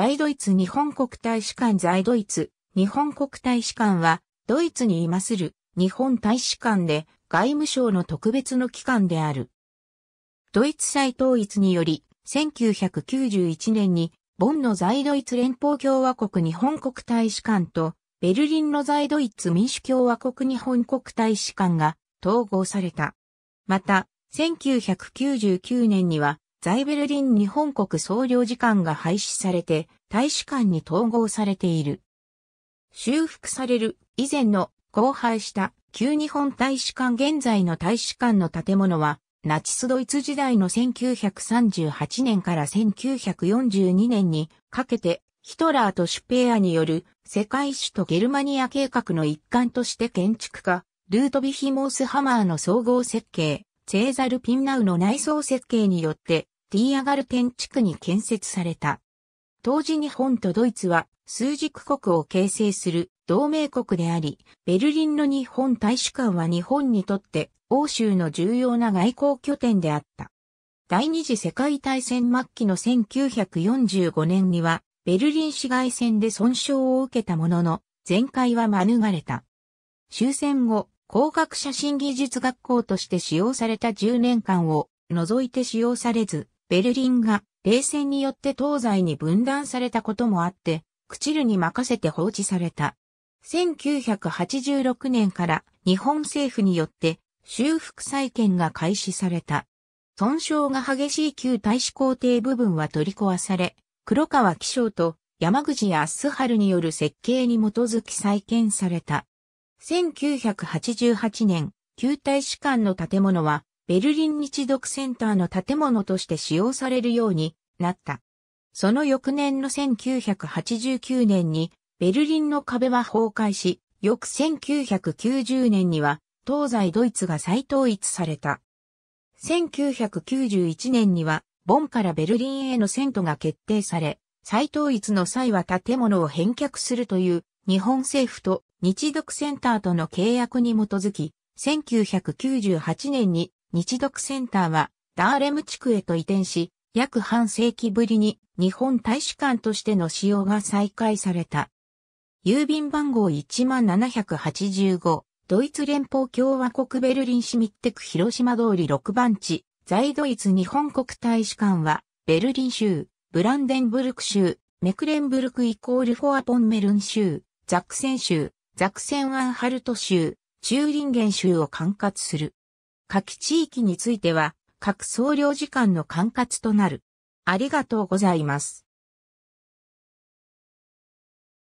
在ドイツ日本国大使館在ドイツ日本国大使館は、ドイツにいまする日本大使館で外務省の特別の機関である。ドイツ再統一により、1991年に、ボンの在ドイツ連邦共和国日本国大使館と、ベルリンの在ドイツ民主共和国日本国大使館が統合された。また、1999年には、ザイベルリン日本国総領事館が廃止されて、大使館に統合されている。修復される以前の荒廃した旧日本大使館現在の大使館の建物は、ナチスドイツ時代の1938年から1942年にかけてヒトラーとシュペアによる世界史とゲルマニア計画の一環として建築家、ルートビヒ・モースハマーの総合設計、チェーザルピンナウの内装設計によって、ティーアガルテン地区に建設された。当時日本とドイツは数軸国を形成する同盟国であり、ベルリンの日本大使館は日本にとって欧州の重要な外交拠点であった。第二次世界大戦末期の1945年には、ベルリン市街戦で損傷を受けたものの、全壊は免れた。終戦後、工学写真技術学校として使用された10年間を除いて使用されず、ベルリンが冷戦によって東西に分断されたこともあって、クチルに任せて放置された。1986年から日本政府によって修復再建が開始された。損傷が激しい旧大使皇帝部分は取り壊され、黒川紀章と山口康春による設計に基づき再建された。1988年、旧大使館の建物は、ベルリン日読センターの建物として使用されるようになった。その翌年の1989年に、ベルリンの壁は崩壊し、翌1990年には、東西ドイツが再統一された。1991年には、ボンからベルリンへの遷都が決定され、再統一の際は建物を返却するという日本政府と日読センターとの契約に基づき、1998年に日読センターはダーレム地区へと移転し、約半世紀ぶりに日本大使館としての使用が再開された。郵便番号1785、ドイツ連邦共和国ベルリンシミッテク広島通り6番地、在ドイツ日本国大使館は、ベルリン州、ブランデンブルク州、メクレンブルクイコールフォアポンメルン州、ザクセン州、ザクセンアンハルト州、チューリンゲン州を管轄する。下記地域については、各総領事館の管轄となる。ありがとうございます。